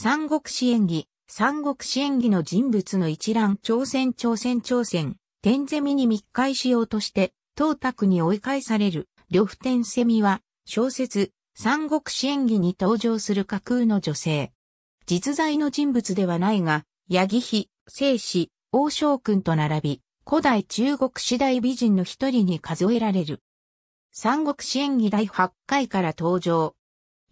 三国志演技、三国志演技の人物の一覧朝鮮朝鮮朝鮮、天ゼミに密会しようとして、東卓に追い返される、呂布天ゼミは、小説、三国志演技に登場する架空の女性。実在の人物ではないが、八木妃、聖子、王将君と並び、古代中国次大美人の一人に数えられる。三国志演技第8回から登場。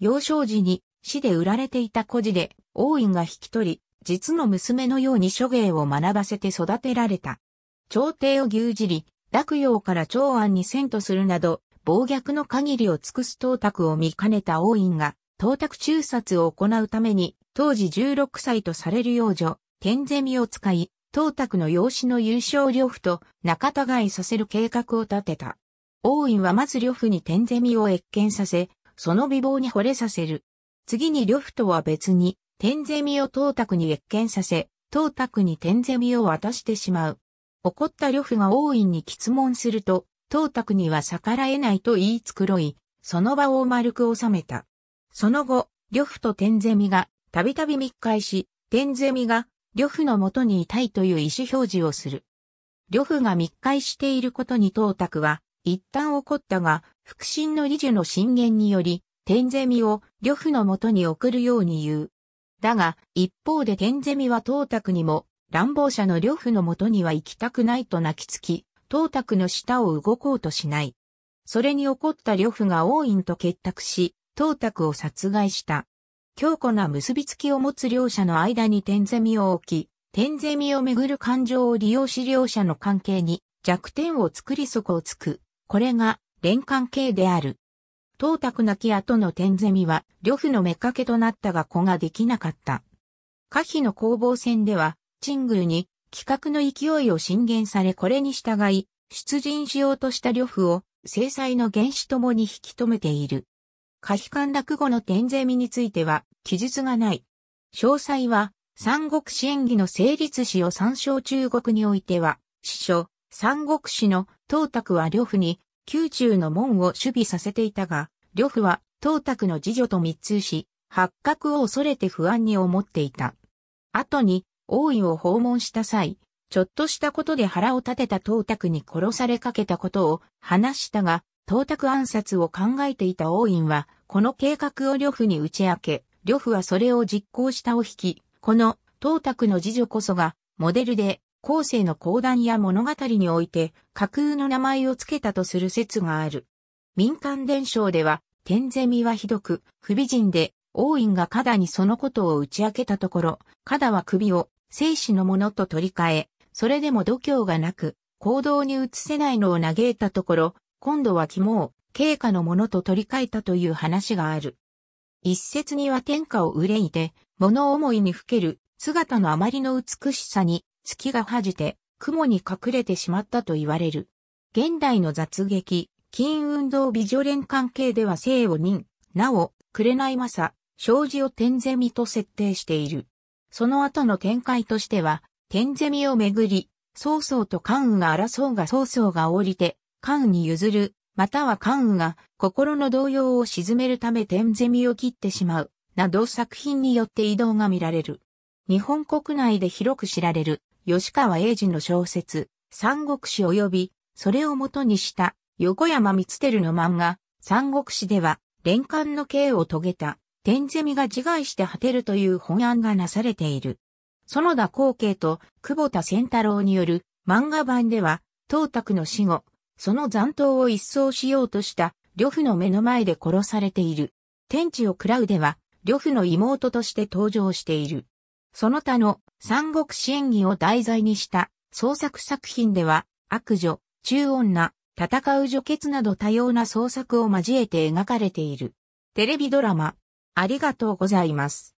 幼少時に市で売られていた孤児で、王院が引き取り、実の娘のように諸芸を学ばせて育てられた。朝廷を牛耳り、洛陽から長安に遷都するなど、暴虐の限りを尽くす董卓を見かねた王院が、董卓中殺を行うために、当時16歳とされる幼女、天ゼミを使い、董卓の養子の優勝呂布と仲違いさせる計画を立てた。王院はまず呂布に天ゼミを越見させ、その美貌に惚れさせる。次に呂布とは別に、天ゼミを董卓に越見させ、董卓に天ゼミを渡してしまう。怒った呂布が王院に質問すると、董卓には逆らえないと言い繕い、その場を丸く収めた。その後、呂布と天ゼミがたびたび密会し、天ゼミが呂布の元にいたいという意思表示をする。呂布が密会していることに董卓は、一旦怒ったが、腹心の理事の進言により、天ゼミを呂布のもとに送るように言う。だが、一方で天ゼミは董卓にも、乱暴者の呂布のもとには行きたくないと泣きつき、董卓の舌を動こうとしない。それに怒った呂布が王院と結託し、董卓を殺害した。強固な結びつきを持つ両者の間に天ゼミを置き、天ゼミをめぐる感情を利用し両者の関係に弱点を作り底をつく。これが、連関係である。董卓亡き後の天ゼミは、呂布の目掛けとなったが子ができなかった。可否の攻防戦では、グ宮に、企画の勢いを進言されこれに従い、出陣しようとした呂布を、制裁の原始ともに引き止めている。可否陥落後の天ゼミについては、記述がない。詳細は、三国志演技の成立史を参照中国においては、師匠、三国志の董卓は呂布に宮中の門を守備させていたが、呂布は、董卓の次女と密通し、発覚を恐れて不安に思っていた。後に、王位を訪問した際、ちょっとしたことで腹を立てた董卓に殺されかけたことを話したが、董卓暗殺を考えていた王院は、この計画を呂布に打ち明け、呂布はそれを実行したを引き、この董卓の次女こそが、モデルで、後世の講談や物語において架空の名前を付けたとする説がある。民間伝承では、天ゼミはひどく、不美人で、王院がカにそのことを打ち明けたところ、カは首を生死のものと取り替え、それでも度胸がなく、行動に移せないのを嘆いたところ、今度は肝を、経過のものと取り替えたという話がある。一説には天下を憂いて、物思いにふける、姿のあまりの美しさに、月が恥じて、雲に隠れてしまったと言われる。現代の雑劇、金運動美女連関係では生を任、なお、紅さ障子を天ゼミと設定している。その後の展開としては、天ゼミをめぐり、曹操と関羽が争うが曹操が降りて、関羽に譲る、または関羽が心の動揺を鎮めるため天ゼミを切ってしまう、など作品によって移動が見られる。日本国内で広く知られる吉川英治の小説、三国志及び、それを元にした横山光輝の漫画、三国志では、連冠の刑を遂げた、天ゼミが自害して果てるという本案がなされている。園田光景と久保田仙太郎による漫画版では、東卓の死後、その残党を一掃しようとした、呂布の目の前で殺されている。天地を喰らうでは、呂布の妹として登場している。その他の三国志演義を題材にした創作作品では、悪女、中女、戦う女傑など多様な創作を交えて描かれている。テレビドラマ、ありがとうございます。